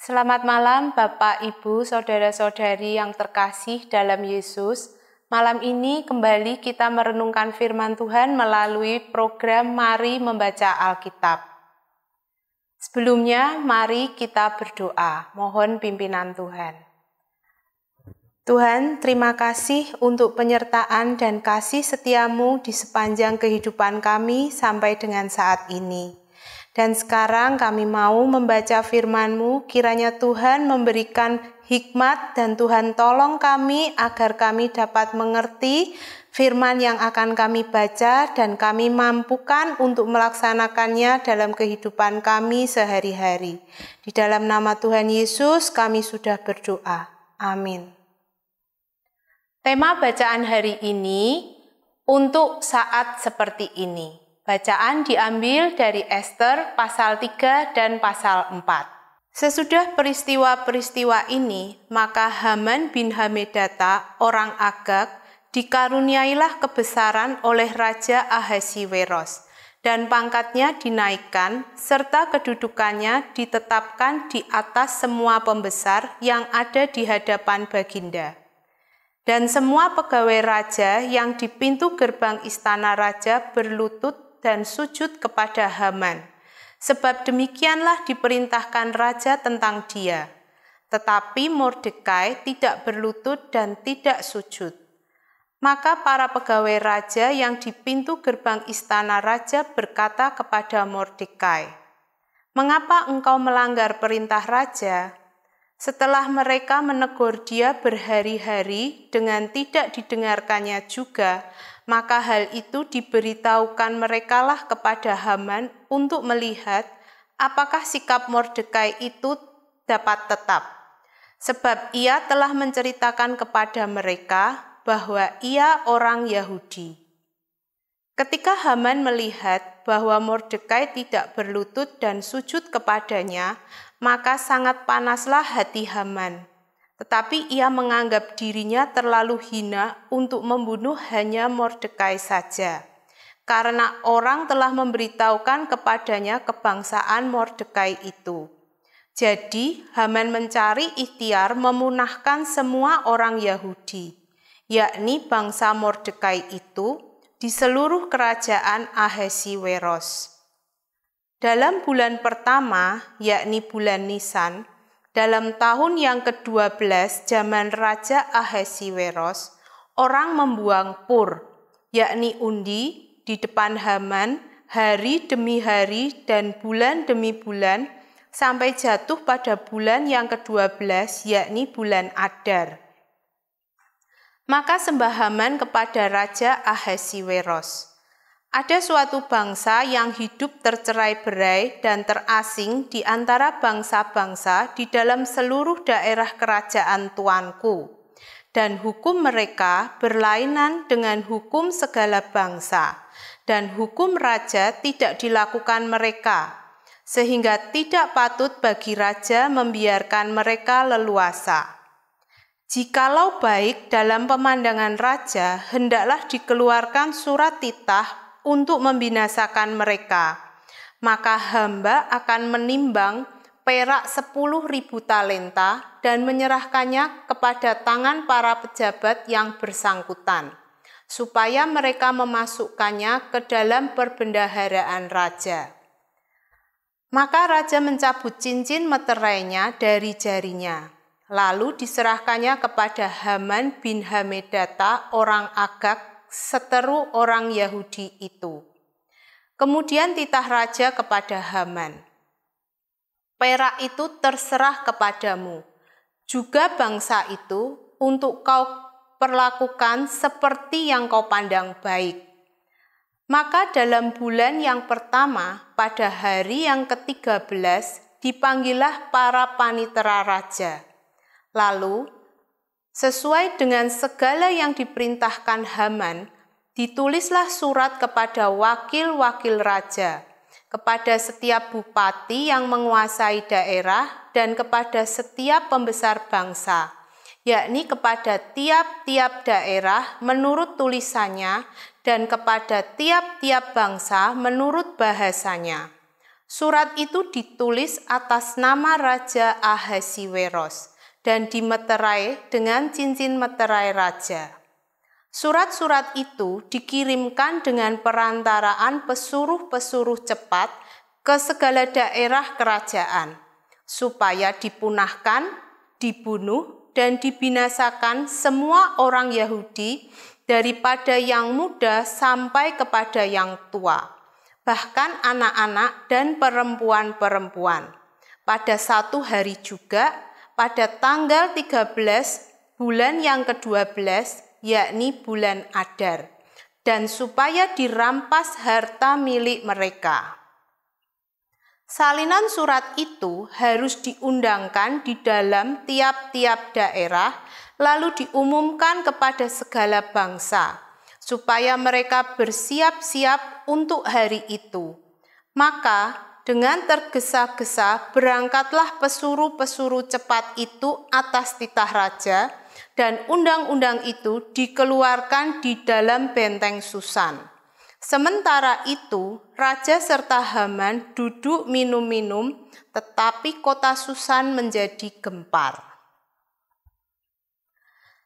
Selamat malam Bapak, Ibu, Saudara-saudari yang terkasih dalam Yesus. Malam ini kembali kita merenungkan firman Tuhan melalui program Mari Membaca Alkitab. Sebelumnya, mari kita berdoa, mohon pimpinan Tuhan. Tuhan, terima kasih untuk penyertaan dan kasih setiamu di sepanjang kehidupan kami sampai dengan saat ini. Dan sekarang kami mau membaca FirmanMu, kiranya Tuhan memberikan hikmat dan Tuhan tolong kami agar kami dapat mengerti firman yang akan kami baca dan kami mampukan untuk melaksanakannya dalam kehidupan kami sehari-hari. Di dalam nama Tuhan Yesus kami sudah berdoa. Amin. Tema bacaan hari ini untuk saat seperti ini. Bacaan diambil dari Esther pasal 3 dan pasal 4. Sesudah peristiwa-peristiwa ini, maka Haman bin Hamedata, orang Agag, dikaruniailah kebesaran oleh Raja Ahasiweros, dan pangkatnya dinaikkan, serta kedudukannya ditetapkan di atas semua pembesar yang ada di hadapan Baginda. Dan semua pegawai raja yang di pintu gerbang istana raja berlutut dan sujud kepada Haman, sebab demikianlah diperintahkan raja tentang dia. Tetapi Mordekai tidak berlutut dan tidak sujud maka para pegawai raja yang di pintu gerbang istana raja berkata kepada Mordekai, "Mengapa engkau melanggar perintah raja?" Setelah mereka menegur dia berhari-hari dengan tidak didengarkannya juga, maka hal itu diberitahukan merekalah kepada Haman untuk melihat apakah sikap Mordekai itu dapat tetap. Sebab ia telah menceritakan kepada mereka bahwa ia orang Yahudi. Ketika Haman melihat bahwa Mordekai tidak berlutut dan sujud kepadanya, maka sangat panaslah hati Haman. Tetapi ia menganggap dirinya terlalu hina untuk membunuh hanya Mordekai saja, karena orang telah memberitahukan kepadanya kebangsaan Mordekai itu. Jadi, Haman mencari ikhtiar memunahkan semua orang Yahudi yakni bangsa Mordekai itu, di seluruh kerajaan Ahasiweros. Dalam bulan pertama, yakni bulan Nisan, dalam tahun yang ke-12 zaman Raja Ahasiweros, orang membuang pur, yakni undi, di depan Haman, hari demi hari dan bulan demi bulan, sampai jatuh pada bulan yang ke-12, yakni bulan Adar. Maka sembahaman kepada Raja Ahasiweros. Ada suatu bangsa yang hidup tercerai berai dan terasing di antara bangsa-bangsa di dalam seluruh daerah kerajaan tuanku. Dan hukum mereka berlainan dengan hukum segala bangsa, dan hukum raja tidak dilakukan mereka, sehingga tidak patut bagi raja membiarkan mereka leluasa. Jikalau baik dalam pemandangan raja, hendaklah dikeluarkan surat titah untuk membinasakan mereka. Maka hamba akan menimbang perak sepuluh ribu talenta dan menyerahkannya kepada tangan para pejabat yang bersangkutan, supaya mereka memasukkannya ke dalam perbendaharaan raja. Maka raja mencabut cincin meterainya dari jarinya. Lalu diserahkannya kepada Haman bin Hamedata orang agak seteru orang Yahudi itu. Kemudian titah raja kepada Haman. Perak itu terserah kepadamu, juga bangsa itu untuk kau perlakukan seperti yang kau pandang baik. Maka dalam bulan yang pertama, pada hari yang ke-13, dipanggillah para panitera raja. Lalu, sesuai dengan segala yang diperintahkan Haman, ditulislah surat kepada wakil-wakil raja, kepada setiap bupati yang menguasai daerah, dan kepada setiap pembesar bangsa, yakni kepada tiap-tiap daerah menurut tulisannya, dan kepada tiap-tiap bangsa menurut bahasanya. Surat itu ditulis atas nama Raja Ahasiweros dan dimeterai dengan cincin meterai raja. Surat-surat itu dikirimkan dengan perantaraan pesuruh-pesuruh cepat ke segala daerah kerajaan, supaya dipunahkan, dibunuh, dan dibinasakan semua orang Yahudi daripada yang muda sampai kepada yang tua, bahkan anak-anak dan perempuan-perempuan. Pada satu hari juga, pada tanggal 13 bulan yang ke-12 yakni bulan Adar dan supaya dirampas harta milik mereka. Salinan surat itu harus diundangkan di dalam tiap-tiap daerah, lalu diumumkan kepada segala bangsa, supaya mereka bersiap-siap untuk hari itu. Maka dengan tergesa-gesa berangkatlah pesuruh-pesuruh cepat itu atas titah raja dan undang-undang itu dikeluarkan di dalam benteng Susan. Sementara itu, raja serta Haman duduk minum-minum, tetapi kota Susan menjadi gempar.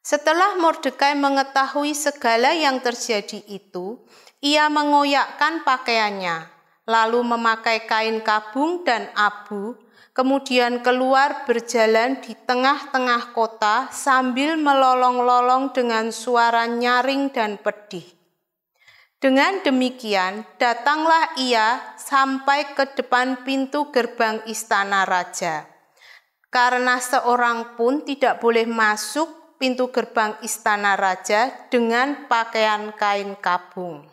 Setelah Mordekai mengetahui segala yang terjadi itu, ia mengoyakkan pakaiannya, lalu memakai kain kabung dan abu, kemudian keluar berjalan di tengah-tengah kota sambil melolong-lolong dengan suara nyaring dan pedih. Dengan demikian, datanglah ia sampai ke depan pintu gerbang istana raja. Karena seorang pun tidak boleh masuk pintu gerbang istana raja dengan pakaian kain kabung.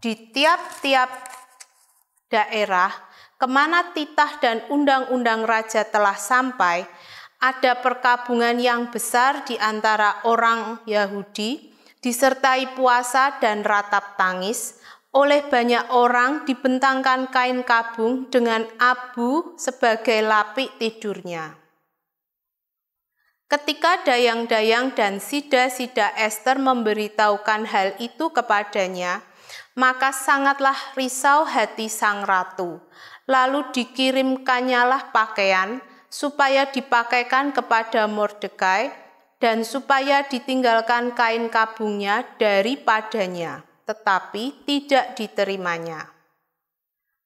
Di tiap-tiap daerah kemana titah dan undang-undang raja telah sampai, ada perkabungan yang besar di antara orang Yahudi, disertai puasa dan ratap tangis, oleh banyak orang dibentangkan kain kabung dengan abu sebagai lapik tidurnya. Ketika dayang-dayang dan sida-sida Esther memberitahukan hal itu kepadanya, maka sangatlah risau hati sang ratu. Lalu dikirimkannyalah pakaian, supaya dipakaikan kepada Mordekai, dan supaya ditinggalkan kain kabungnya daripadanya, tetapi tidak diterimanya.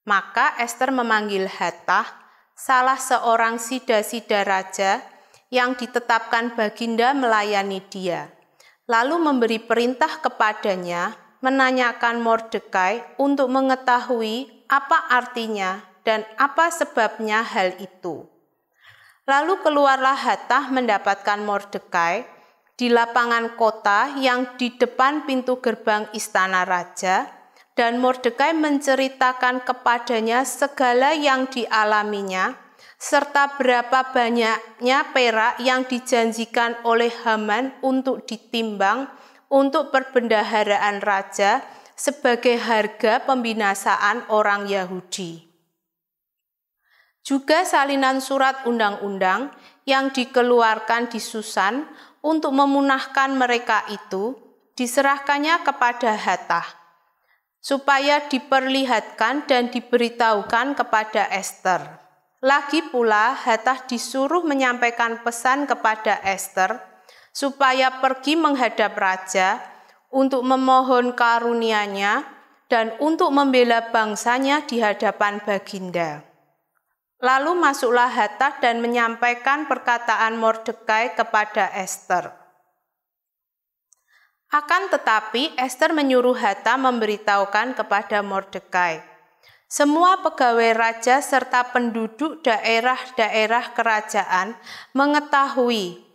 Maka Esther memanggil Hatah, salah seorang sida-sida raja yang ditetapkan baginda melayani dia, lalu memberi perintah kepadanya menanyakan Mordekai untuk mengetahui apa artinya dan apa sebabnya hal itu. Lalu keluarlah Hatah mendapatkan Mordekai di lapangan kota yang di depan pintu gerbang istana raja, dan Mordekai menceritakan kepadanya segala yang dialaminya, serta berapa banyaknya perak yang dijanjikan oleh Haman untuk ditimbang untuk perbendaharaan raja sebagai harga pembinasaan orang Yahudi. Juga salinan surat undang-undang yang dikeluarkan di Susan untuk memunahkan mereka itu diserahkannya kepada Hatta, supaya diperlihatkan dan diberitahukan kepada Esther. Lagi pula, Hatta disuruh menyampaikan pesan kepada Esther supaya pergi menghadap raja untuk memohon karuniaNya dan untuk membela bangsanya di hadapan Baginda. Lalu masuklah Hatta dan menyampaikan perkataan Mordekai kepada Esther. Akan tetapi Esther menyuruh Hatta memberitahukan kepada Mordekai, semua pegawai raja serta penduduk daerah-daerah kerajaan mengetahui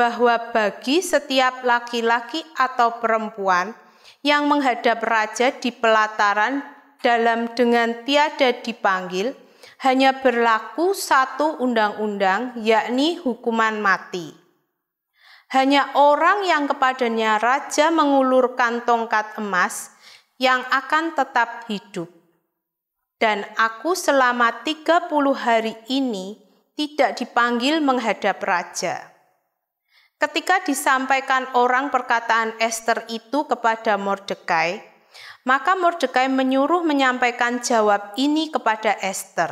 bahwa bagi setiap laki-laki atau perempuan yang menghadap raja di pelataran dalam dengan tiada dipanggil hanya berlaku satu undang-undang yakni hukuman mati. Hanya orang yang kepadanya raja mengulurkan tongkat emas yang akan tetap hidup. Dan aku selama 30 hari ini tidak dipanggil menghadap raja. Ketika disampaikan orang perkataan Esther itu kepada Mordekai, maka Mordekai menyuruh menyampaikan jawab ini kepada Esther.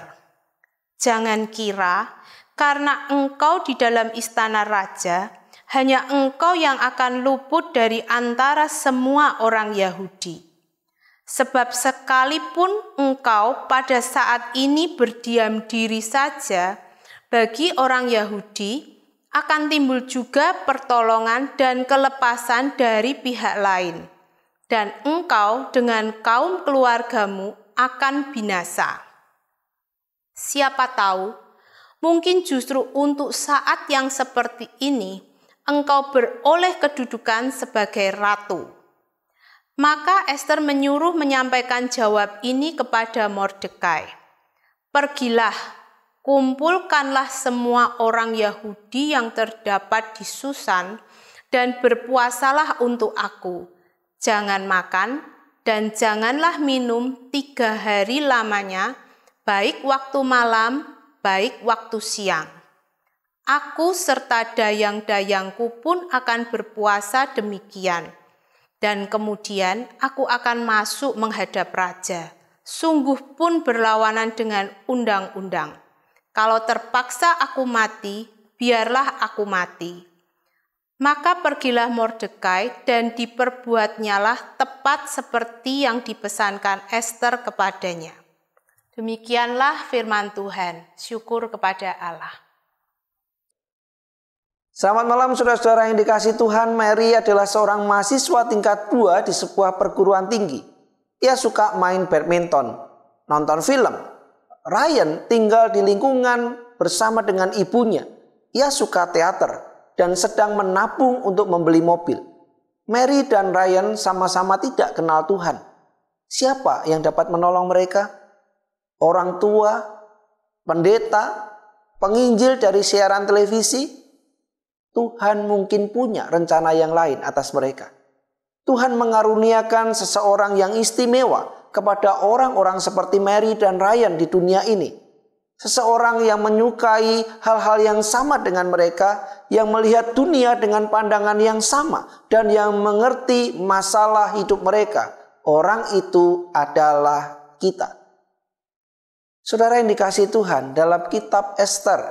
Jangan kira karena engkau di dalam istana raja, hanya engkau yang akan luput dari antara semua orang Yahudi. Sebab sekalipun engkau pada saat ini berdiam diri saja bagi orang Yahudi, akan timbul juga pertolongan dan kelepasan dari pihak lain, dan engkau dengan kaum keluargamu akan binasa. Siapa tahu, mungkin justru untuk saat yang seperti ini engkau beroleh kedudukan sebagai ratu. Maka Esther menyuruh menyampaikan jawab ini kepada Mordekai. Pergilah kumpulkanlah semua orang Yahudi yang terdapat di Susan dan berpuasalah untuk aku. Jangan makan dan janganlah minum tiga hari lamanya, baik waktu malam, baik waktu siang. Aku serta dayang-dayangku pun akan berpuasa demikian. Dan kemudian aku akan masuk menghadap raja. Sungguh pun berlawanan dengan undang-undang kalau terpaksa aku mati, biarlah aku mati. Maka pergilah Mordekai dan diperbuatnyalah tepat seperti yang dipesankan Esther kepadanya. Demikianlah firman Tuhan. Syukur kepada Allah. Selamat malam saudara-saudara yang dikasih Tuhan. Mary adalah seorang mahasiswa tingkat 2 di sebuah perguruan tinggi. Ia suka main badminton, nonton film, Ryan tinggal di lingkungan bersama dengan ibunya. Ia suka teater dan sedang menabung untuk membeli mobil. Mary dan Ryan sama-sama tidak kenal Tuhan. Siapa yang dapat menolong mereka? Orang tua, pendeta, penginjil dari siaran televisi? Tuhan mungkin punya rencana yang lain atas mereka. Tuhan mengaruniakan seseorang yang istimewa kepada orang-orang seperti Mary dan Ryan di dunia ini. Seseorang yang menyukai hal-hal yang sama dengan mereka, yang melihat dunia dengan pandangan yang sama, dan yang mengerti masalah hidup mereka. Orang itu adalah kita. Saudara yang dikasih Tuhan, dalam kitab Esther,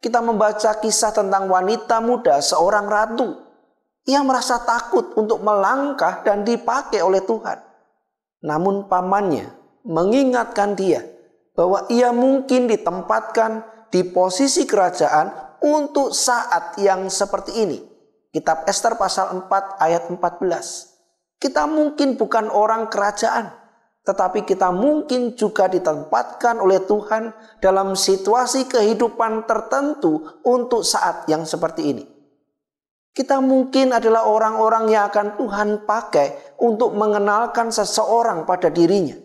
kita membaca kisah tentang wanita muda, seorang ratu. Ia merasa takut untuk melangkah dan dipakai oleh Tuhan. Namun pamannya mengingatkan dia bahwa ia mungkin ditempatkan di posisi kerajaan untuk saat yang seperti ini. Kitab Esther pasal 4 ayat 14. Kita mungkin bukan orang kerajaan, tetapi kita mungkin juga ditempatkan oleh Tuhan dalam situasi kehidupan tertentu untuk saat yang seperti ini. Kita mungkin adalah orang-orang yang akan Tuhan pakai untuk mengenalkan seseorang pada dirinya.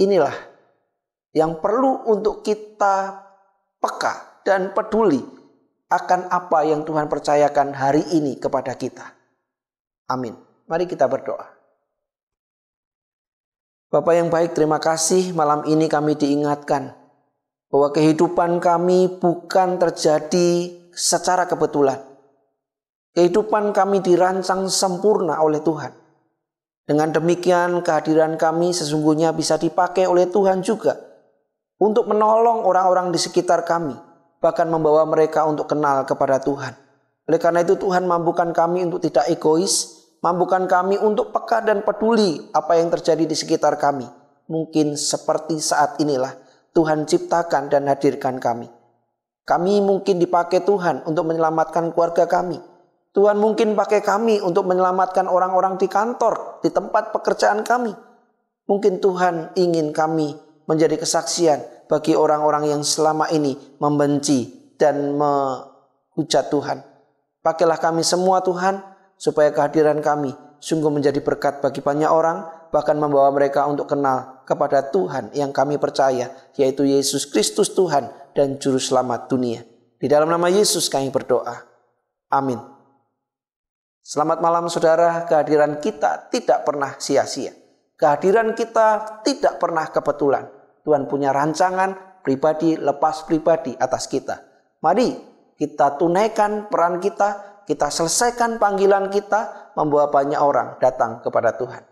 Inilah yang perlu untuk kita peka dan peduli akan apa yang Tuhan percayakan hari ini kepada kita. Amin. Mari kita berdoa. Bapak yang baik, terima kasih malam ini kami diingatkan bahwa kehidupan kami bukan terjadi secara kebetulan. Kehidupan kami dirancang sempurna oleh Tuhan. Dengan demikian, kehadiran kami sesungguhnya bisa dipakai oleh Tuhan juga untuk menolong orang-orang di sekitar kami, bahkan membawa mereka untuk kenal kepada Tuhan. Oleh karena itu, Tuhan mampukan kami untuk tidak egois, mampukan kami untuk peka dan peduli apa yang terjadi di sekitar kami. Mungkin seperti saat inilah Tuhan ciptakan dan hadirkan kami. Kami mungkin dipakai Tuhan untuk menyelamatkan keluarga kami. Tuhan mungkin pakai kami untuk menyelamatkan orang-orang di kantor, di tempat pekerjaan kami. Mungkin Tuhan ingin kami menjadi kesaksian bagi orang-orang yang selama ini membenci dan menghujat Tuhan. Pakailah kami semua Tuhan supaya kehadiran kami sungguh menjadi berkat bagi banyak orang bahkan membawa mereka untuk kenal kepada Tuhan yang kami percaya, yaitu Yesus Kristus Tuhan dan Juru Selamat dunia. Di dalam nama Yesus kami berdoa. Amin. Selamat malam saudara, kehadiran kita tidak pernah sia-sia. Kehadiran kita tidak pernah kebetulan. Tuhan punya rancangan pribadi lepas pribadi atas kita. Mari kita tunaikan peran kita, kita selesaikan panggilan kita, membawa banyak orang datang kepada Tuhan.